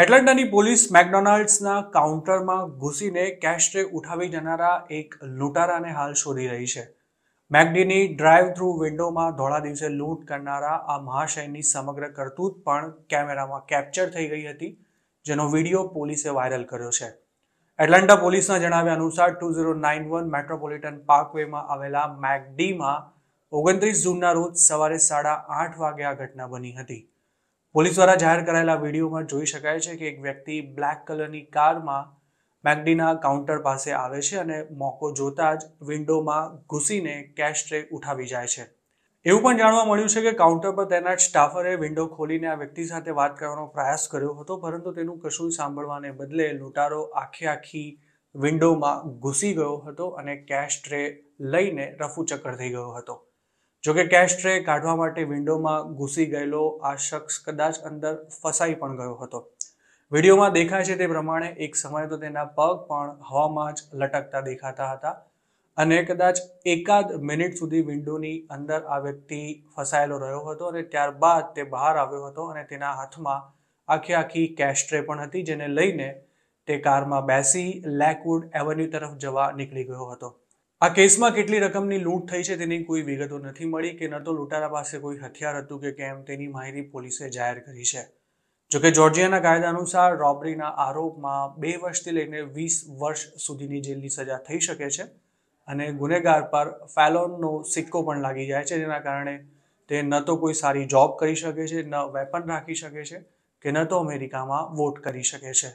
એટલાન્ટાની police મેકડોનાલ્ડ્સના કાઉન્ટરમાં ઘૂસીને કેશ ટ્રે ઉઠાવી જનારા એક લૂંટારાને હાલ શોધી રહી છે મેકડીની ડ્રાઈવ થ્રુ વિન્ડોમાં ધોળા દિવસે લૂંટ કરનારા આ મહાશયની સમગ્ર કરતૂત પણ કેમેરામાં કેપ્ચર થઈ ગઈ હતી જેનો વિડીયો પોલીસે વાયરલ કર્યો છે એટલાન્ટા પોલીસના જણાવ્યા અનુસાર two zero nine one metropolitan પાર્કવેમાં આવેલા મેકડીમાં ઓગણત્રીસ જૂનના રોજ સવારે સાડા આઠ વાગે આ ઘટના બની હતી પોલીસ દ્વારા જાહેર કરાયેલા વિડીયોમાં જોઈ શકાય છે કે એક વ્યક્તિ બ્લેક કલરની કારમાં મેગડીના કાઉન્ટર પાસે આવે છે અને મોકો જોતા જ વિન્ડોમાં ઘૂસીને કેશ ટ્રે ઉઠાવી જાય છે એવું પણ જાણવા મળ્યું છે કે કાઉન્ટર પર તૈનાત સ્ટાફરે વિન્ડો ખોલીને આ વ્યક્તિ સાથે વાત કરવાનો પ્રયાસ કર્યો હતો પરંતુ તેનું કશું સાંભળવાને બદલે લૂંટારો આખે આખી વિન્ડોમાં ઘૂસી ગયો હતો અને કેશ ટ્રે લઈને રફુચક્કર થઈ ગયો હતો જોકે કેશ ટ્રે કાઢવા માટે વિન્ડોમાં ઘૂસી ગયેલો આ શખ્સ કદાચ અંદર ફસાઈ પણ ગયો હતો વિડીયોમાં દેખાય છે તે પ્રમાણે એક સમયે તો તેના પગ પણ હવામાં જ લટકતા દેખાતા હતા અને કદાચ એકાદ મિનિટ સુધી વિન્ડોની અંદર આ વ્યક્તિ ફસાયેલો રહ્યો હતો અને ત્યારબાદ તે બહાર આવ્યો હતો અને તેના હાથમાં આખી આખી કેશ ટ્રે પણ હતી જેને લઈને તે કારમાં બેસી લેકવુડ એવન્યુ તરફ જવા નીકળી ગયો હતો આ કેસમાં કેટલી રકમની લૂંટ થઈ છે તેની કોઈ વિગતો નથી મળી કે ન તો લૂંટારા પાસે કોઈ હથિયાર હતું કે કેમ તેની માહિતી પોલીસે જાહેર કરી છે જોકે જોર્જિયાના કાયદા અનુસાર રોબરીના આરોપમાં બે વર્ષથી લઈને વીસ વર્ષ સુધીની જેલની સજા થઈ શકે છે અને ગુનેગાર પર ફેલોનનો સિક્કો પણ લાગી જાય છે જેના કારણે તે ન તો કોઈ સારી જોબ કરી શકે છે ન વેપન રાખી શકે છે કે ન તો અમેરિકામાં વોટ કરી શકે છે